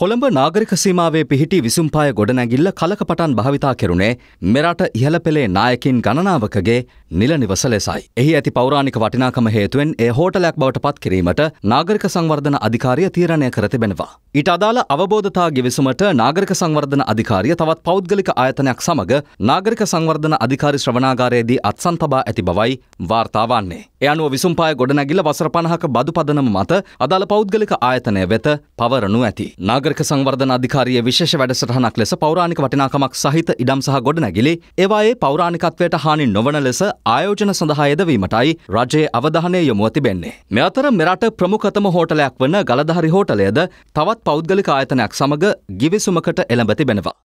කොළඹ නාගරික සීමාවේ පිහිටි විසුම්පාය ගොඩනැගිල්ල කලක පටන් භාවිතා කෙරුණේ මෙරට ඉහළ පෙළේ නායකින් ගණනාවකගේ නිල නිවස ලෙසයි. එහි ඇති පෞරාණික වටිනාකම හේතුවෙන් ඒ හෝටලයක් බවට පත් කිරීමට නාගරික සංවර්ධන අධිකාරිය තීරණය කර තිබෙනවා. ඊට අදාළ අවබෝධතා ගෙවිසුමට නාගරික සංවර්ධන අධිකාරිය තවත් පෞද්ගලික ආයතනයක් සමග නාගරික සංවර්ධන අධිකාරි ශ්‍රවණාගාරයේදී අත්සන් තබා ඇති බවයි වාර්තා වන්නේ. එයනුව විසුම්පාය ගොඩනැගිල වසර පණහක බදු පදනම මත අදාළ පෞද්ගලික ආයතනය වෙත පවරනු ඇති. නාගරික සංවර්ධන අධිකාරියේ විශේෂ වැඩසටහනක් ලෙස පෞරාණික වටිනාකමක් සහිත ඉඩම් සහ ගොඩනැගිලි ඒවායේ පෞරාණිකත්වයට හානි නොවන ලෙස ආයෝජන සඳහා යෙදවීමටයි රජයේ අවධානය යොමුව තිබෙන්නේ. මෙ අතර මෙරට ප්‍රමුඛතම හෝටලයක් වන ගලදහරි හෝටලයද තවත් පෞද්ගලික ආයතනයක් සමග ගිවිසුමකට එළඹ තිබෙනවා.